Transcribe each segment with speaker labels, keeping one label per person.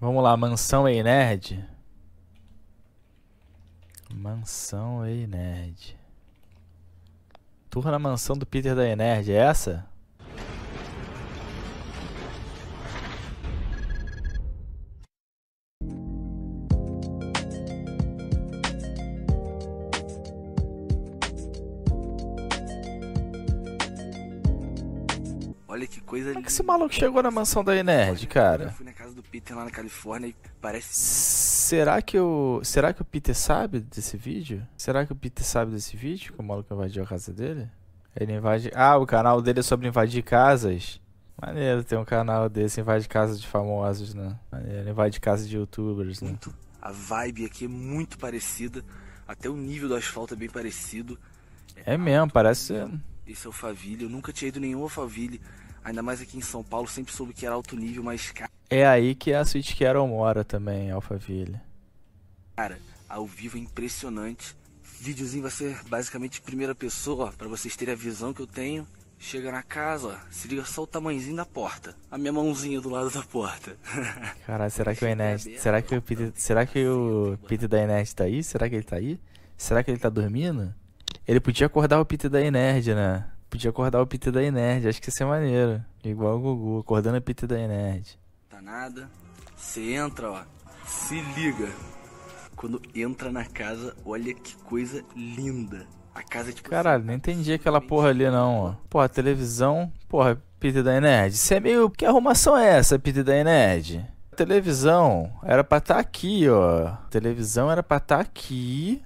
Speaker 1: Vamos lá, Mansão Ei Nerd. Mansão Ei Nerd. Turma na mansão do Peter da Ei Nerd, é essa?
Speaker 2: coisa Como é que esse maluco
Speaker 1: chegou na mansão da Nerd, cara? Eu
Speaker 2: fui na casa do Peter lá na Califórnia e parece.
Speaker 1: Será que o. Será que o Peter sabe desse vídeo? Será que o Peter sabe desse vídeo? Que o maluco invadiu a casa dele? Ele invade. Ah, o canal dele é sobre invadir casas. Maneiro, tem um canal desse, invade casas de famosos, né? Maneiro, invade casas de youtubers, né? Muito.
Speaker 2: A vibe aqui é muito parecida. Até o nível do asfalto é bem parecido.
Speaker 1: É, é mesmo, parece.
Speaker 2: Esse é o Faville. Eu nunca tinha ido nenhum Faville. Ainda mais aqui em São Paulo, sempre soube que era alto nível, mas.
Speaker 1: É aí que a Switch Carol mora também, Alphaville.
Speaker 2: Cara, ao vivo é impressionante. O videozinho vai ser basicamente primeira pessoa, para vocês terem a visão que eu tenho. Chega na casa, ó, se liga só o tamanhozinho da porta. A minha mãozinha do lado da porta.
Speaker 1: Caralho, será que o Enes. Será que o Peter, será que o Peter da Enes tá aí? Será que ele tá aí? Será que ele tá dormindo? Ele podia acordar o Peter da Enerd, né? Podia acordar o Peter da Inerd, acho que ia ser maneiro. Igual o Gugu, acordando o Peter da Inerd.
Speaker 2: Tá nada. Você entra, ó. Se liga. Quando entra na casa, olha que coisa linda. A casa é tipo.
Speaker 1: Assim, Caralho, não entendi aquela porra ali não, ó. Porra, televisão. Porra, Peter da Nerd. Isso é meio. Que arrumação é essa, Peter da Nerd? Televisão era pra estar tá aqui, ó. Televisão era pra estar tá aqui.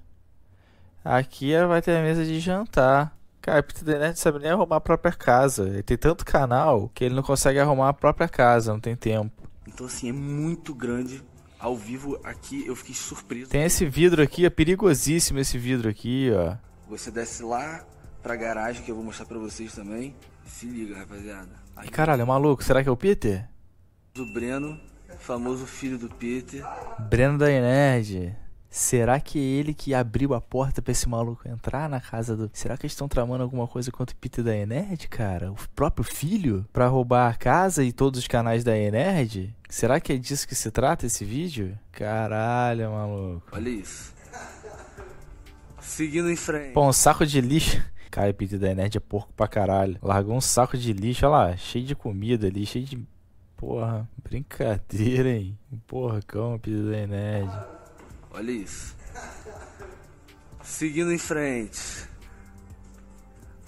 Speaker 1: Aqui vai ter a mesa de jantar. Cara, Peter The Nerd né, sabe nem arrumar a própria casa. Ele tem tanto canal que ele não consegue arrumar a própria casa, não tem tempo.
Speaker 2: Então, assim, é muito grande. Ao vivo aqui, eu fiquei surpreso. Tem
Speaker 1: esse vidro aqui, é perigosíssimo esse vidro aqui, ó.
Speaker 2: Você desce lá pra garagem, que eu vou mostrar pra vocês também. Se liga, rapaziada.
Speaker 1: Aí, caralho, é maluco, será que é o Peter?
Speaker 2: O Breno, famoso filho do Peter.
Speaker 1: Breno da Nerd. Será que é ele que abriu a porta para esse maluco entrar na casa do. Será que eles estão tramando alguma coisa contra o Peter da Enerd, cara? O próprio filho? para roubar a casa e todos os canais da Enerd? Será que é disso que se trata esse vídeo? Caralho, maluco.
Speaker 2: Olha isso. Seguindo em frente. Pô,
Speaker 1: um saco de lixo. Cara, o Peter da Enerd é porco pra caralho. Largou um saco de lixo, olha lá, cheio de comida ali, cheio de. Porra, brincadeira, hein? Um o Peter da Enerd.
Speaker 2: Olha isso. Seguindo em frente.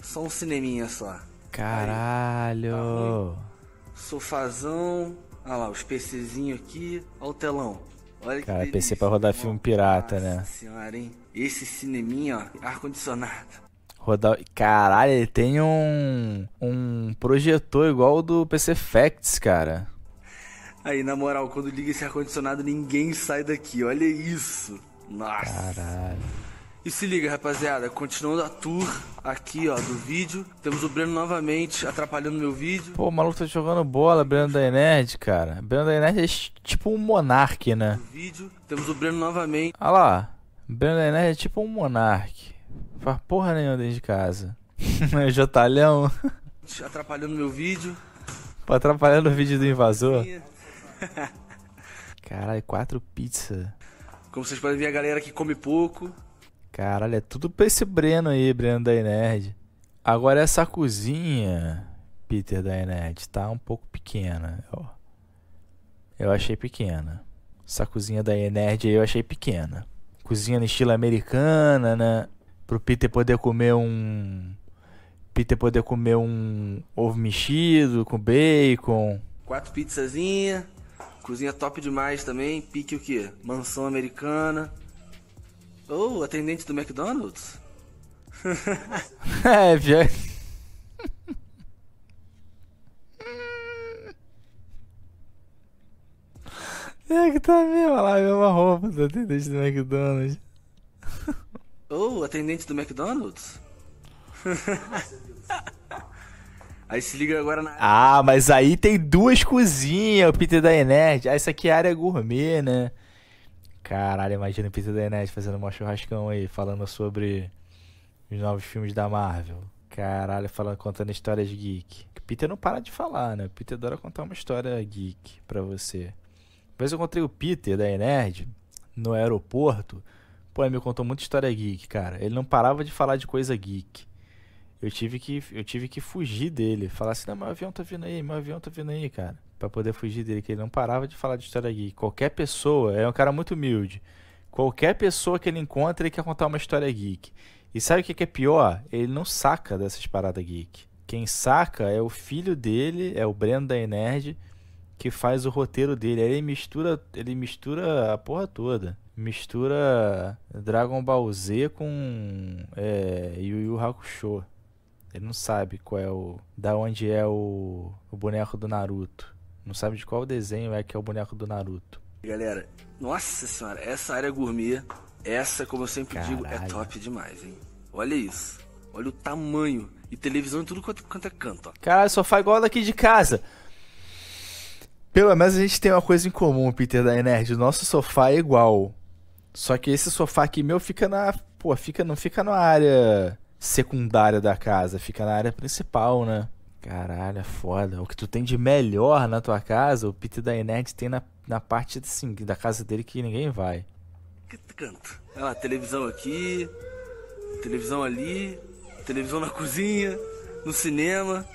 Speaker 2: Só um cineminha só.
Speaker 1: Caralho. Aí, tá
Speaker 2: Sofazão. Olha lá, os PCzinho aqui. Olha o telão. Olha Cara,
Speaker 1: PC pra rodar filme pirata, Nossa né?
Speaker 2: senhora, hein? Esse cineminha, ó, ar-condicionado.
Speaker 1: Rodar... Caralho, ele tem um... Um projetor igual o do PC Facts, cara.
Speaker 2: Aí, na moral, quando liga esse ar-condicionado, ninguém sai daqui. Olha isso. Nossa. Caralho. E se liga, rapaziada, continuando a tour aqui, ó, do vídeo. Temos o Breno novamente atrapalhando meu vídeo.
Speaker 1: Pô, o maluco tá jogando bola, Breno da Nerd, cara. Breno da Nerd é tipo um monarque, né? Do
Speaker 2: vídeo. Temos o Breno novamente.
Speaker 1: Olha lá, Breno da Nerd é tipo um monarque. Faz porra nenhuma dentro de casa. é jotalhão.
Speaker 2: Atrapalhando meu vídeo.
Speaker 1: Pô, atrapalhando o vídeo do invasor. Caralho, quatro pizzas.
Speaker 2: Como vocês podem ver, a galera que come pouco.
Speaker 1: Caralho, é tudo pra esse Breno aí, Breno da Nerd. Agora essa cozinha, Peter da Nerd, tá um pouco pequena. Eu, eu achei pequena. Essa cozinha da Nerd aí eu achei pequena. Cozinha no estilo americana, né? Pro Peter poder comer um. Peter poder comer um ovo mexido com bacon.
Speaker 2: Quatro pizzazinhas. Cozinha top demais também. Pique o quê? Mansão americana. Ou oh, atendente do McDonald's?
Speaker 1: é, pior. É que tá mesmo, lá, a mesma roupa do atendente do McDonald's.
Speaker 2: Ou oh, atendente do McDonald's? Aí se liga agora na.
Speaker 1: Ah, mas aí tem duas cozinhas, o Peter da Enerd. Ah, isso aqui é área gourmet, né? Caralho, imagina o Peter da Enerd fazendo um churrascão aí, falando sobre os novos filmes da Marvel. Caralho, falando, contando histórias geek. O Peter não para de falar, né? O Peter adora contar uma história geek pra você. Depois eu encontrei o Peter da Enerd no aeroporto. Pô, ele me contou muita história geek, cara. Ele não parava de falar de coisa geek. Eu tive que, eu tive que fugir dele. Falar assim, não, meu avião tá vindo aí, meu avião tá vindo aí, cara. Pra poder fugir dele, que ele não parava de falar de história geek. Qualquer pessoa, é um cara muito humilde. Qualquer pessoa que ele encontra, ele quer contar uma história geek. E sabe o que é pior? Ele não saca dessas paradas geek. Quem saca é o filho dele, é o Breno da Enerd, que faz o roteiro dele. Aí ele mistura, ele mistura a porra toda mistura Dragon Ball Z com é, Yu Yu Hakusho. Ele não sabe qual é o. Da onde é o, o boneco do Naruto. Não sabe de qual desenho é que é o boneco do Naruto.
Speaker 2: Galera, nossa senhora, essa área gourmet, essa, como eu sempre Caralho. digo, é top demais, hein? Olha isso. Olha o tamanho. E televisão e tudo quanto, quanto é canto, ó.
Speaker 1: Caralho, sofá igual daqui de casa. Pelo menos a gente tem uma coisa em comum, Peter da Nerd. O nosso sofá é igual. Só que esse sofá aqui meu fica na. Pô, fica, não fica na área secundária da casa, fica na área principal, né? Caralho, é foda. O que tu tem de melhor na tua casa, o Peter da Inet tem na, na parte assim, da casa dele que ninguém vai.
Speaker 2: Que canto? É Ah, televisão aqui, televisão ali, televisão na cozinha, no cinema,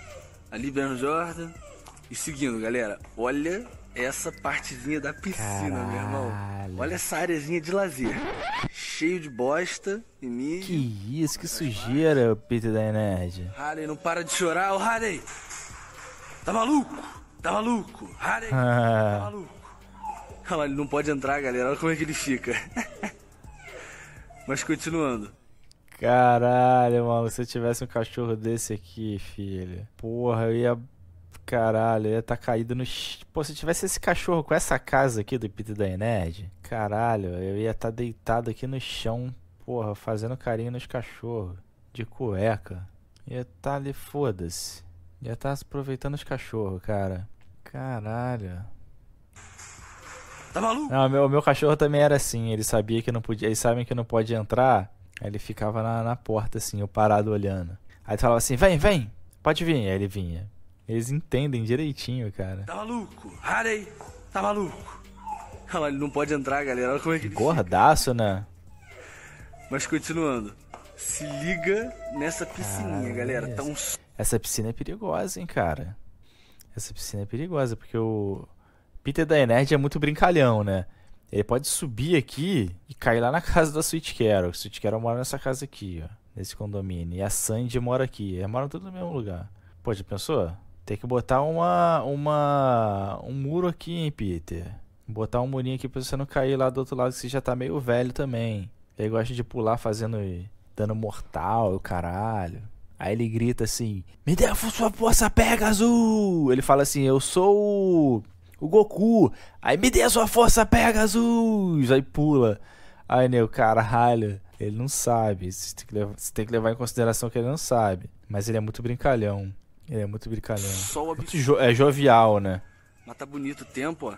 Speaker 2: ali Ben Jordan. E seguindo, galera, olha essa partezinha da piscina, Caralho. meu irmão. Olha essa areazinha de lazer. Cheio de bosta e milho.
Speaker 1: Que isso, que sujeira, o Peter da Nerd.
Speaker 2: Harley, não para de chorar, ô Harley. Tá maluco? Tá maluco? Harley,
Speaker 1: ah. tá
Speaker 2: maluco? Olha lá, ele não pode entrar, galera. Olha como é que ele fica.
Speaker 1: Mas continuando. Caralho, mano, se eu tivesse um cachorro desse aqui, filho. Porra, eu ia Caralho, ia tá caído no. Pô, se tivesse esse cachorro com essa casa aqui do Peter da Nerd, caralho, eu ia estar tá deitado aqui no chão, porra, fazendo carinho nos cachorros, de cueca. Ia tá ali, foda-se. Ia tá aproveitando os cachorros, cara. Caralho. Tá maluco? Não, meu, meu cachorro também era assim, ele sabia que não podia. Eles sabem que não pode entrar. Aí ele ficava na, na porta, assim, eu parado olhando. Aí ele falava assim, vem, vem, pode vir. Aí ele vinha. Eles entendem direitinho, cara.
Speaker 2: Tá maluco? Harry, tá maluco? Olha ah, lá, ele não pode entrar, galera. Olha como é que
Speaker 1: Gordaço, né?
Speaker 2: Mas continuando. Se liga nessa piscininha, galera. Tá um...
Speaker 1: Essa piscina é perigosa, hein, cara. Essa piscina é perigosa, porque o Peter da Nerd é muito brincalhão, né? Ele pode subir aqui e cair lá na casa da Sweet Carol. A Sweet Carol mora nessa casa aqui, ó. Nesse condomínio. E a Sandy mora aqui. Eles moram tudo no mesmo lugar. Pô, já pensou? Tem que botar uma, uma, um muro aqui, hein, Peter. Botar um murinho aqui pra você não cair lá do outro lado, que você já tá meio velho também. Ele gosta de pular fazendo dano mortal, o caralho. Aí ele grita assim: Me dê a sua força, Pegasus! Ele fala assim: Eu sou o, o Goku. Aí me dê a sua força, Pegasus! Aí pula. Aí, meu caralho. Ele não sabe. Você tem, que levar, tem que levar em consideração que ele não sabe. Mas ele é muito brincalhão. É, muito brincalhão. Sol muito jo é jovial, né?
Speaker 2: Mas tá bonito o tempo, ó.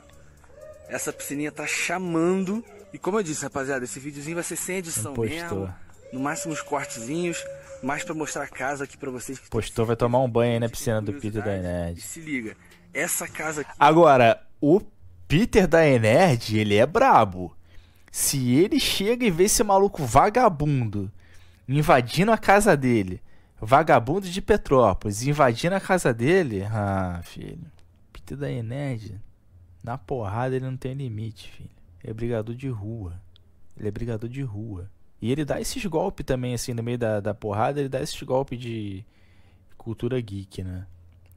Speaker 2: Essa piscininha tá chamando. E como eu disse, rapaziada, esse videozinho vai ser sem edição mesmo. No máximo uns cortezinhos, mais para mostrar a casa aqui para vocês.
Speaker 1: Postou, vai tomar um banho aí na piscina do Peter da Nerd. Se
Speaker 2: liga, essa casa
Speaker 1: aqui... Agora, o Peter da Nerd, ele é brabo. Se ele chega e vê esse maluco vagabundo invadindo a casa dele, Vagabundo de Petrópolis, invadindo a casa dele. Ah, filho. Peter da Ened, na porrada ele não tem limite, filho. Ele é brigador de rua. Ele é brigador de rua. E ele dá esses golpes também, assim, no meio da, da porrada, ele dá esses golpes de cultura geek, né?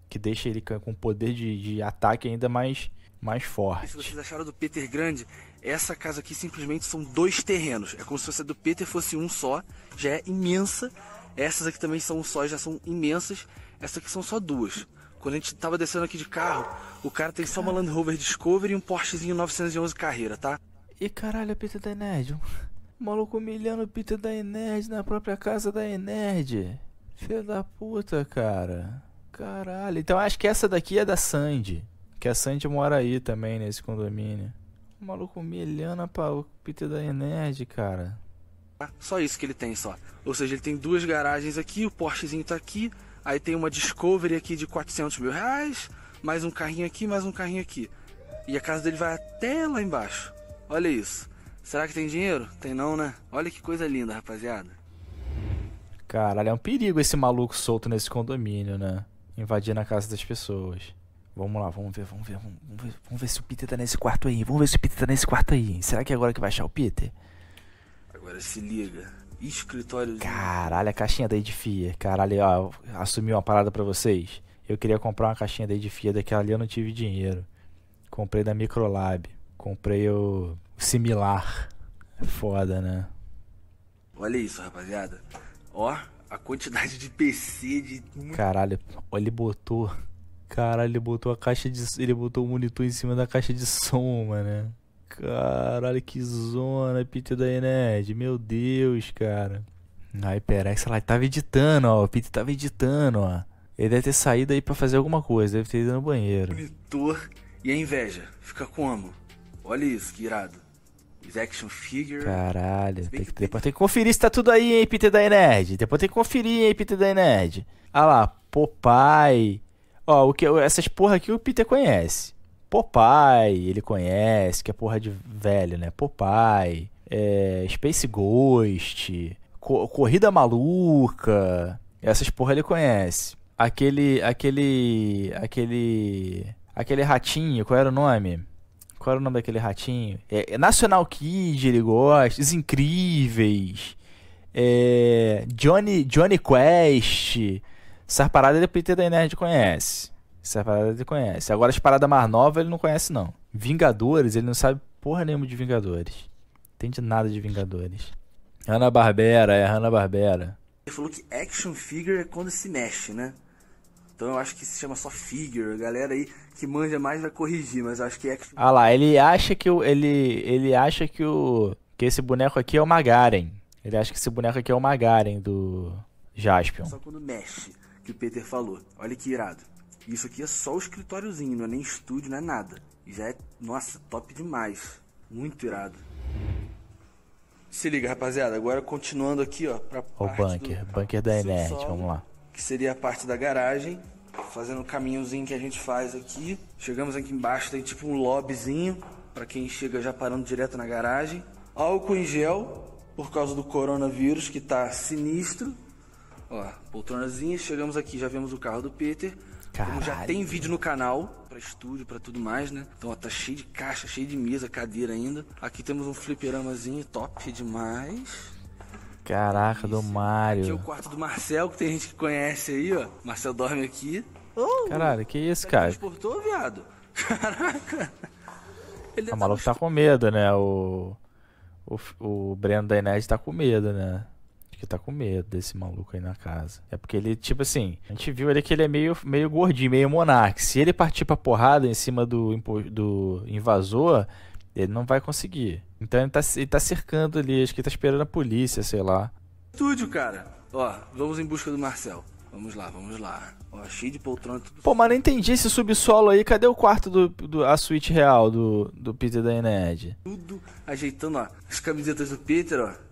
Speaker 1: Que deixa ele com poder de, de ataque ainda mais, mais forte.
Speaker 2: Se vocês acharam do Peter grande, essa casa aqui simplesmente são dois terrenos. É como se fosse do Peter fosse um só, já é imensa essas aqui também são só, já são imensas. Essas aqui são só duas. Quando a gente tava descendo aqui de carro, o cara tem só uma Land Rover Discovery e um Porschezinho 911 carreira, tá?
Speaker 1: E caralho, a pita da Enerd. Maluco humilhando Peter da Enerd na própria casa da Enerd. Filha da puta, cara. Caralho. Então acho que essa daqui é da Sandy. Que a Sandy mora aí também nesse condomínio. O maluco humilhando a Peter da Enerd, cara.
Speaker 2: Só isso que ele tem só. Ou seja, ele tem duas garagens aqui, o Porschezinho tá aqui, aí tem uma Discovery aqui de 400 mil reais, mais um carrinho aqui, mais um carrinho aqui. E a casa dele vai até lá embaixo. Olha isso. Será que tem dinheiro? Tem não, né? Olha que coisa linda, rapaziada.
Speaker 1: Caralho, é um perigo esse maluco solto nesse condomínio, né? Invadindo a casa das pessoas. Vamos lá, vamos ver, vamos ver, vamos ver, vamos ver se o Peter tá nesse quarto aí. Vamos ver se o Peter tá nesse quarto aí. Será que é agora que vai achar o Peter?
Speaker 2: Agora se liga. Escritório.
Speaker 1: Caralho, a caixinha da Edifia. Caralho, ó, assumi uma parada para vocês. Eu queria comprar uma caixinha da Edifia, daquela ali eu não tive dinheiro. Comprei da Microlab. Comprei o similar. É foda, né?
Speaker 2: Olha isso, rapaziada. Ó, a quantidade de
Speaker 1: PC de. Caralho, olha, ele botou. Caralho, ele botou a caixa de. Ele botou o monitor em cima da caixa de som, mano. Né? Caralho, que zona, Peter da Ened. Meu Deus, cara. A HyperX, lá tava editando, ó. O Peter tava editando, ó. Ele deve ter saído aí para fazer alguma coisa, deve ter ido no banheiro. Monitor
Speaker 2: e a inveja. Fica como? Olha isso, que irado. action figure.
Speaker 1: Caralho, tem que, depois tem que conferir se tá tudo aí, hein, Peter da Nerd. Depois tem que conferir, hein, Peter da Nerd. Ah lá, Popeye. Ó, o que, essas porra aqui o Peter conhece. Popeye, ele conhece, que é porra de velho, né? Popeye, é, Space Ghost, Co Corrida Maluca, essas porra ele conhece. Aquele, aquele, aquele, aquele ratinho, qual era o nome? Qual era o nome daquele ratinho? É, é National Kid ele gosta, Os Incríveis, é, Johnny, Johnny Quest, sarparada parada ele PT da Nerd conhece. Essa é parada ele conhece. Agora as paradas mais novas ele não conhece, não. Vingadores, ele não sabe porra nenhuma de Vingadores. Entende nada de Vingadores. Hanna Barbera, é Hanna Barbera.
Speaker 2: Ele falou que action figure é quando se mexe, né? Então eu acho que se chama só figure. A galera aí que manja mais vai corrigir, mas acho que é action...
Speaker 1: Ah lá, ele acha que o ele ele acha que o que esse boneco aqui é o Magaren. Ele acha que esse boneco aqui é o Magaren do Jaspion. Só
Speaker 2: quando mexe que o Peter falou. Olha que irado. Isso aqui é só o escritóriozinho, não é nem estúdio, não é nada. Já é, nossa, top demais. Muito irado. Se liga, rapaziada. Agora continuando aqui, ó, pra o bunker,
Speaker 1: do... bunker da Enerd, vamos lá.
Speaker 2: Que seria a parte da garagem, fazendo o caminhozinho que a gente faz aqui. Chegamos aqui embaixo, tem tipo um lobbyzinho para quem chega já parando direto na garagem. Álcool em gel por causa do coronavírus que tá sinistro. Ó, poltronazinha, chegamos aqui, já vemos o carro do Peter. Caralho. Como já tem vídeo no canal, para estúdio, para tudo mais, né? Então, ó, tá cheio de caixa, cheio de mesa, cadeira ainda. Aqui temos um fliperamazinho top demais.
Speaker 1: Caraca, Isso. do Mario. Aqui é o
Speaker 2: quarto do Marcel, que tem gente que conhece aí, ó. Marcel dorme aqui. Oh,
Speaker 1: Caralho, que isso, cara?
Speaker 2: Transportou, viado? Caraca. Ele ah, o maluco
Speaker 1: tá com medo, né? O, o, o Breno da Inés tá com medo, né? que tá com medo desse maluco aí na casa. É porque ele, tipo assim, a gente viu ali que ele é meio, meio gordinho, meio monarca. Se ele partir pra porrada em cima do, do invasor, ele não vai conseguir. Então ele tá, ele tá cercando ali, acho que ele tá esperando a polícia, sei lá.
Speaker 2: Estúdio, cara. Ó, vamos em busca do Marcel. Vamos lá, vamos lá. Ó, cheio de poltrona. Tudo...
Speaker 1: Pô, mas não entendi esse subsolo aí. Cadê o quarto do, do a suíte real do, do Peter da Ened? Tudo
Speaker 2: ajeitando, ó. As camisetas do Peter, ó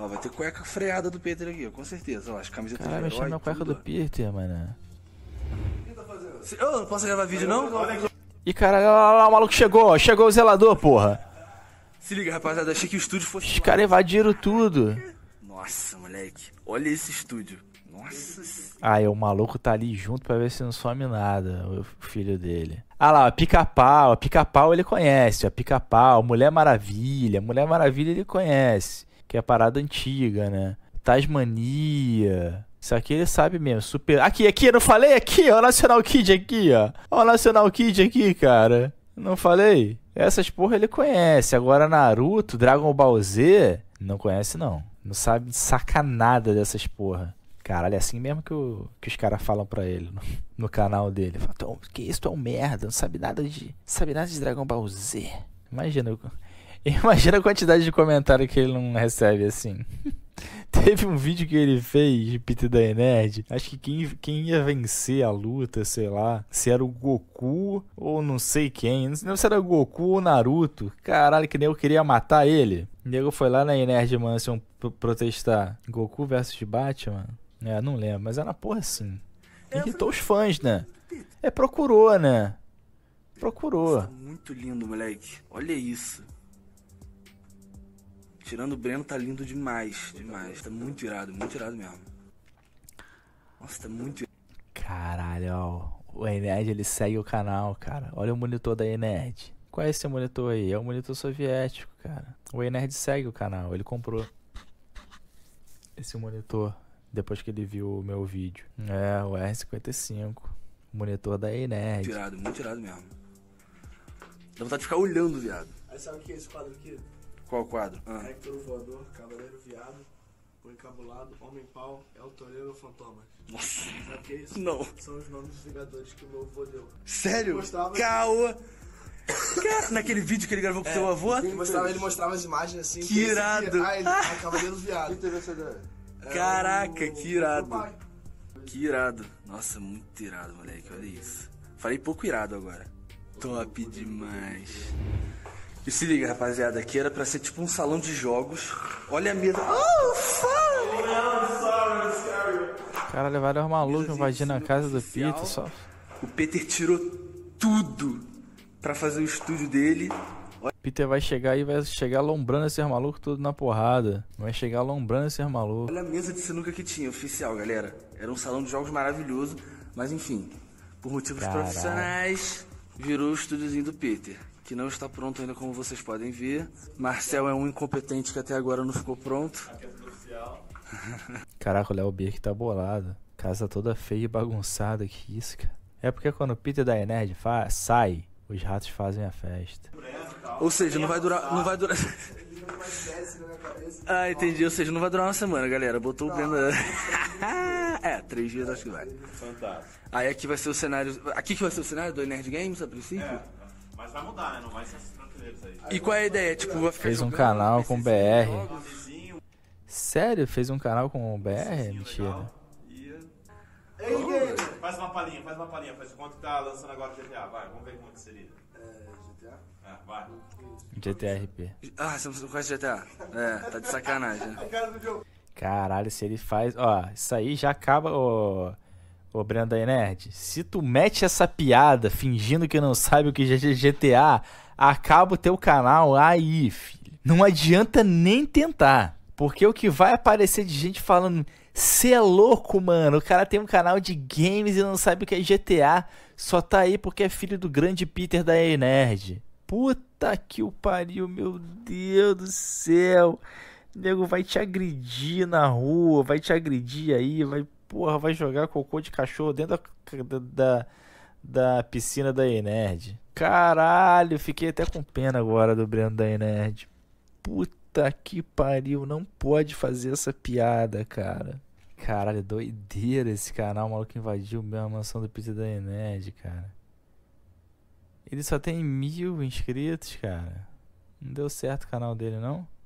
Speaker 2: Ó, vai ter cueca freada do Peter aqui, com certeza. Ó, as camisetas Caralho, de herói, eu
Speaker 1: cueca tudo. do Peter, mano.
Speaker 2: Eu não posso gravar vídeo, não?
Speaker 1: E Ih, caralho, olha lá, o maluco chegou, Chegou o zelador, porra.
Speaker 2: Se liga, rapaziada, achei que o estúdio fosse... Os
Speaker 1: caras invadiram tudo.
Speaker 2: Nossa, moleque. Olha esse estúdio. Nossa
Speaker 1: e o maluco tá ali junto pra ver se não some nada, o filho dele. Ah lá, pica-pau, pica-pau ele conhece, ó, pica-pau, Mulher Maravilha, Mulher Maravilha ele conhece que é a parada antiga, né? Tasmania. Isso aqui ele sabe mesmo. Super. Aqui, aqui, eu não falei aqui, ó. National Kid aqui, ó. Ó, National Kid aqui, cara. Não falei? Essas porra ele conhece. Agora Naruto, Dragon Ball Z, não conhece não. Não sabe sacanada dessas porra. Caralho, é assim mesmo que, o, que os caras falam pra ele no, no canal dele. Falam, é que isso, tu é um merda, não sabe nada de. sabe nada de Dragon Ball Z. Imagina, eu, Imagina a quantidade de comentário que ele não recebe assim. Teve um vídeo que ele fez de Peter da Nerd. Acho que quem, quem ia vencer a luta, sei lá, se era o Goku ou não sei quem. Não sei se era o Goku ou Naruto. Caralho, que nem eu queria matar ele. O nego foi lá na Nerd Mansion protestar. Goku versus Batman? É, não lembro, mas era porra assim. Irritou os fãs, né? É, procurou, né? Procurou. É
Speaker 2: muito lindo, moleque. Olha isso. Tirando o Breno, tá lindo demais, demais. Tá muito irado, muito irado mesmo.
Speaker 1: Nossa, tá muito irado. Caralho, ó. O Ened ele segue o canal, cara. Olha o monitor da Ened. Qual é esse monitor aí? É um monitor soviético, cara. O Ened segue o canal, ele comprou esse monitor depois que ele viu o meu vídeo. É, o R55. Monitor da Ened. Muito
Speaker 2: irado, muito irado mesmo. Dá vontade de ficar olhando, viado. Aí sabe o que é esse quadro aqui? Qual o quadro? Ah. Hector Voador, Cavaleiro Viado, O Encabulado, Homem Pau, El é Torero Fantoma. Nossa. Sabe que é isso? Não. São os nomes dos Vingadores que o meu avô deu. Sério? Gostava. Caô! Cara, naquele vídeo que ele gravou com é, seu avô? Ele mostrava, ele mostrava as imagens assim. Que irado! Ah, ele, ah, Cavaleiro Viado. Quem teve essa ideia? É Caraca, é o... que irado. Que irado. Nossa, muito irado, moleque. Olha isso. Falei pouco irado agora. Top demais. E se liga, rapaziada, aqui era pra ser tipo um salão de jogos. Olha a mesa. Oh, fuck!
Speaker 1: Cara, levaram os malucos invadindo a casa do Peter só. O Peter tirou tudo
Speaker 2: pra fazer o estúdio dele.
Speaker 1: Peter vai chegar e vai chegar alombrando esses maluco tudo na porrada. Vai chegar alombrando esses maluco. Olha
Speaker 2: a mesa de sinuca que tinha, oficial, galera. Era um salão de jogos maravilhoso, mas enfim, por motivos profissionais, virou o estúdiozinho do Peter que não está pronto ainda, como vocês podem ver. Marcel é um incompetente que até agora não ficou pronto.
Speaker 1: Caraca, o Léo Birk tá bolado. Casa toda feia e bagunçada, que isso, cara. É porque quando o Peter da Enerd sai, os ratos fazem a festa.
Speaker 2: Ou seja, não vai durar. Não vai durar. ah, entendi. Ou seja, não vai durar uma semana, galera. Botou o Breno. é, três dias acho que vai. Fantástico. Aí aqui vai ser o cenário. Aqui que vai ser o cenário do Nerd Games, a princípio? É. Mas vai mudar, né? Não
Speaker 1: vai ser aí. E qual é a ideia? Tipo, vai ficar Fez um canal com BR. Sério? Fez um canal com o BR? Mentira. É Ei, Faz uma palhinha, faz uma palhinha. Faz quanto que tá lançando agora o GTA? Vai, vamos ver quanto é que seria. É, GTA? É, vai. GTRP.
Speaker 2: Ah, você não conhece GTA? É, tá de sacanagem. Né?
Speaker 1: Caralho, se ele faz. Ó, isso aí já acaba. Ó... Ô, Brenda Nerd, se tu mete essa piada fingindo que não sabe o que é GTA, acaba o teu canal aí, filho. Não adianta nem tentar. Porque o que vai aparecer de gente falando, cê é louco, mano, o cara tem um canal de games e não sabe o que é GTA, só tá aí porque é filho do grande Peter da E-Nerd. Puta que o pariu, meu Deus do céu. O nego vai te agredir na rua, vai te agredir aí, vai porra, vai jogar cocô de cachorro dentro da, da, da piscina da Enerd. Caralho, fiquei até com pena agora do Breno da Enerd. Puta que pariu, não pode fazer essa piada, cara. Caralho, é doideira esse canal, o maluco invadiu a mansão do Piscina da Enerd, cara. Ele só tem mil inscritos, cara. Não deu certo o canal dele, não?